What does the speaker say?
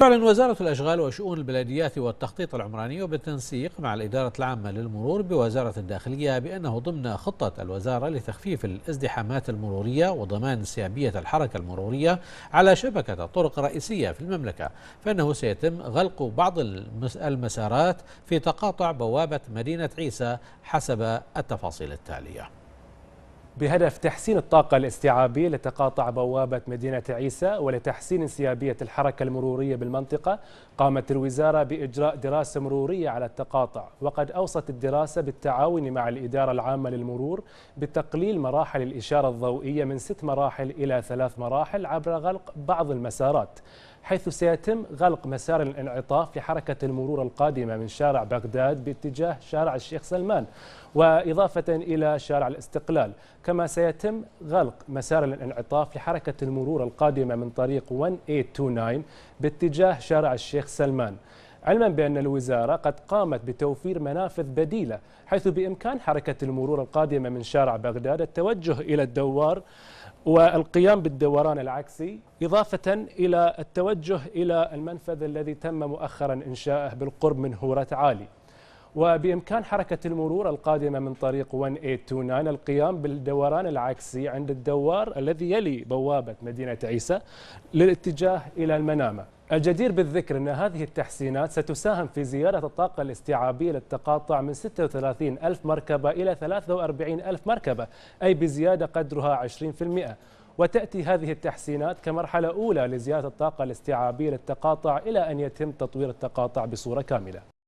تعلن وزارة الأشغال وشؤون البلديات والتخطيط العمراني وبالتنسيق مع الإدارة العامة للمرور بوزارة الداخلية بأنه ضمن خطة الوزارة لتخفيف الازدحامات المرورية وضمان سيابية الحركة المرورية على شبكة الطرق الرئيسية في المملكة فإنه سيتم غلق بعض المسارات في تقاطع بوابة مدينة عيسى حسب التفاصيل التالية بهدف تحسين الطاقة الاستيعابية لتقاطع بوابة مدينة عيسى ولتحسين انسيابية الحركة المرورية بالمنطقة قامت الوزارة بإجراء دراسة مرورية على التقاطع وقد أوصت الدراسة بالتعاون مع الإدارة العامة للمرور بتقليل مراحل الإشارة الضوئية من ست مراحل إلى ثلاث مراحل عبر غلق بعض المسارات حيث سيتم غلق مسار الانعطاف لحركة المرور القادمة من شارع بغداد باتجاه شارع الشيخ سلمان وإضافة إلى شارع الاستقلال كما سيتم غلق مسار الانعطاف لحركة المرور القادمة من طريق 1829 باتجاه شارع الشيخ سلمان علما بأن الوزارة قد قامت بتوفير منافذ بديلة حيث بإمكان حركة المرور القادمة من شارع بغداد التوجه إلى الدوار والقيام بالدوران العكسي إضافة إلى التوجه إلى المنفذ الذي تم مؤخرا إنشائه بالقرب من هورة عالي وبإمكان حركة المرور القادمة من طريق 1829 القيام بالدوران العكسي عند الدوار الذي يلي بوابة مدينة عيسى للاتجاه إلى المنامة الجدير بالذكر أن هذه التحسينات ستساهم في زيادة الطاقة الاستيعابية للتقاطع من 36 ألف مركبة إلى 43 ألف مركبة أي بزيادة قدرها 20% وتأتي هذه التحسينات كمرحلة أولى لزيادة الطاقة الاستيعابية للتقاطع إلى أن يتم تطوير التقاطع بصورة كاملة